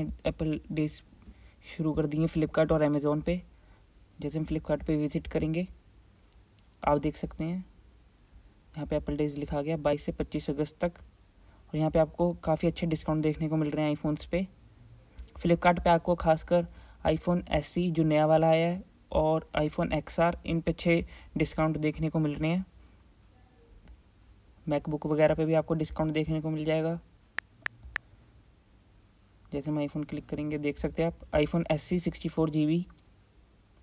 Apple days शुरू कर दिए फ्लिपकार्ट और अमेज़ोन पे जैसे हम फ्लिपकार्ट पे विज़िट करेंगे आप देख सकते हैं यहाँ पे एप्पल डेज लिखा गया बाईस से पच्चीस अगस्त तक और यहाँ पे आपको काफ़ी अच्छे डिस्काउंट देखने को मिल रहे हैं आईफोन्स पे फ्लिपकार्ट पे आपको खासकर आईफोन एस e जो नया वाला आया है और आईफोन एक्स इन पे अच्छे डिस्काउंट देखने को मिल रहे हैं मैकबुक वगैरह पे भी आपको डिस्काउंट देखने को मिल जाएगा जैसे हम आईफोन क्लिक करेंगे देख सकते हैं आप iPhone S C sixty four G B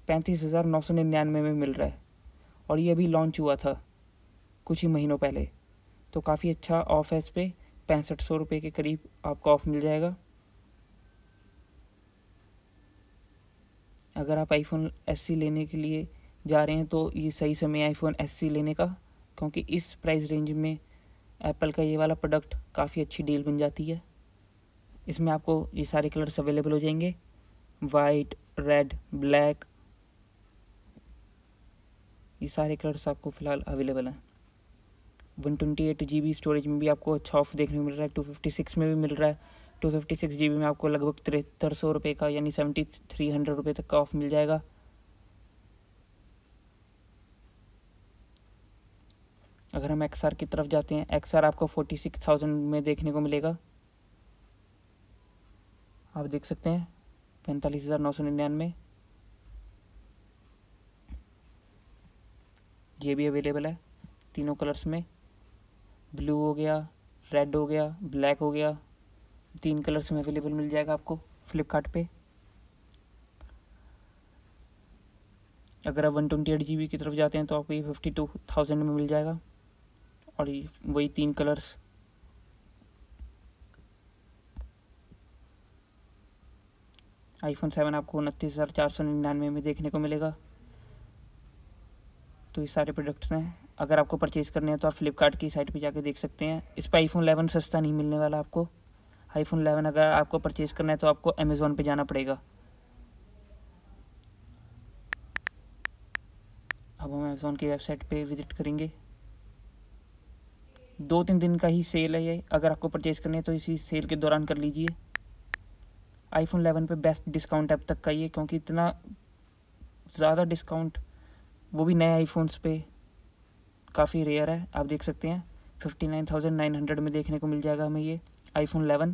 पैंतीस हज़ार नौ सौ निन्यानवे में मिल रहा है और ये अभी लॉन्च हुआ था कुछ ही महीनों पहले तो काफ़ी अच्छा ऑफ है इस पर पैंसठ सौ रुपये के करीब आपको ऑफ़ मिल जाएगा अगर आप आईफोन एस सी लेने के लिए जा रहे हैं तो ये सही समय है आईफोन एस सी लेने का क्योंकि इस प्राइस रेंज में एप्पल का ये वाला प्रोडक्ट काफ़ी अच्छी डील बन जाती है इसमें आपको ये सारे कलर्स अवेलेबल हो जाएंगे वाइट रेड ब्लैक ये सारे कलर्स आपको फ़िलहाल अवेलेबल हैं one twenty eight G B storage में भी आपको अच्छा ऑफ देखने को मिल रहा है टू फिफ्टी सिक्स में भी मिल रहा है two fifty six G B में आपको लगभग तिहत्तर सौ रुपये का यानी सेवेंटी थ्री हंड्रेड रुपये तक का ऑफ मिल जाएगा अगर हम एक्स आर की तरफ जाते हैं एक्स आर आपको फोर्टी सिक्स थाउजेंड में देखने को मिलेगा आप देख सकते हैं पैंतालीस हज़ार नौ सौ निन्यानवे ये भी अवेलेबल है तीनों कलर्स में ब्लू हो गया रेड हो गया ब्लैक हो गया तीन कलर्स में अवेलेबल मिल जाएगा आपको फ्लिपकार्ट पे अगर आप one twenty eight G B की तरफ जाते हैं तो आपको ये फिफ्टी टू थाउजेंड में मिल जाएगा और ये वही तीन कलर्स आईफोन सेवन आपको उनतीस हज़ार चार सौ निन्यानवे में देखने को मिलेगा तो ये सारे प्रोडक्ट्स हैं अगर आपको परचेज़ करने हैं तो आप फ्लिपकार्ट की साइट पे जाके देख सकते हैं इस पर आईफोन इलेवन सस्ता नहीं मिलने वाला आपको आईफोन इलेवन अगर आपको परचेज़ करना है तो आपको अमेज़ोन पर जाना पड़ेगा अब हम अमेज़ोन की वेबसाइट पर विज़िट करेंगे दो तीन दिन का ही सेल है ये अगर आपको परचेज़ करनी है तो इसी सेल के दौरान कर लीजिए आईफोन इलेवन पे बेस्ट डिस्काउंट अब तक का ही है क्योंकि इतना ज़्यादा डिस्काउंट वो भी नए आईफोन्स पे काफ़ी रेयर है आप देख सकते हैं fifty nine thousand nine hundred में देखने को मिल जाएगा हमें ये आईफोन 11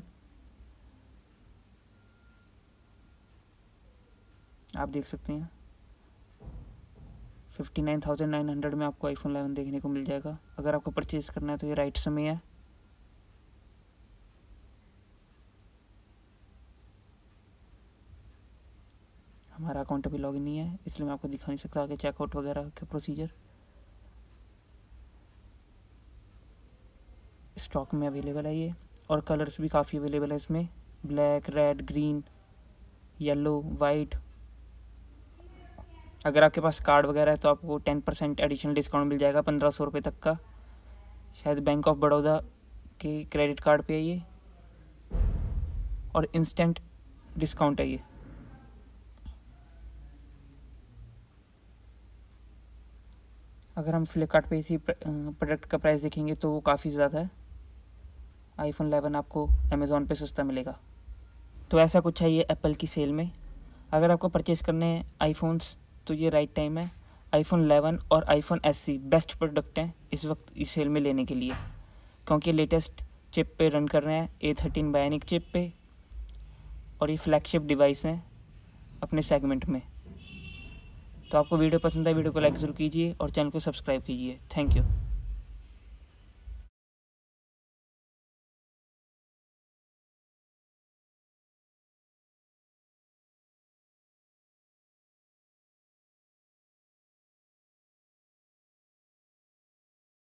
आप देख सकते हैं fifty nine thousand nine hundred में आपको आईफोन इलेवन देखने को मिल जाएगा अगर आपको परचेज़ करना है तो ये राइट समय है हमारा अकाउंट अभी लॉगिन नहीं है इसलिए मैं आपको दिखा नहीं सकता आगे चेकआउट वगैरह का प्रोसीजर स्टॉक में अवेलेबल है ये और कलर्स भी काफ़ी अवेलेबल है इसमें black red green yellow white अगर आपके पास कार्ड वगैरह है तो आपको टेन परसेंट एडिशनल डिस्काउंट मिल जाएगा पंद्रह सौ रुपये तक का शायद बैंक ऑफ बड़ौदा के क्रेडिट कार्ड पे है ये और इंस्टेंट डिस्काउंट है ये अगर हम फ्लिपकार्ट इसी प्रोडक्ट का प्राइस देखेंगे तो वो काफ़ी ज़्यादा है आईफोन 11 आपको अमेज़ोन पे सस्ता मिलेगा तो ऐसा कुछ है ये एप्पल की सेल में अगर आपको परचेज़ करने हैं आईफोन्स तो ये राइट टाइम है आईफोन 11 और आईफोन एस बेस्ट प्रोडक्ट हैं इस वक्त इस सेल में लेने के लिए क्योंकि लेटेस्ट चिप पे रन कर रहे हैं ए थर्टीन बायनिक चिप पे और ये फ्लैगशिप डिवाइस हैं अपने सेगमेंट में तो आपको वीडियो पसंद आए वीडियो को लाइक ज़रूर कीजिए और चैनल को सब्सक्राइब कीजिए थैंक यू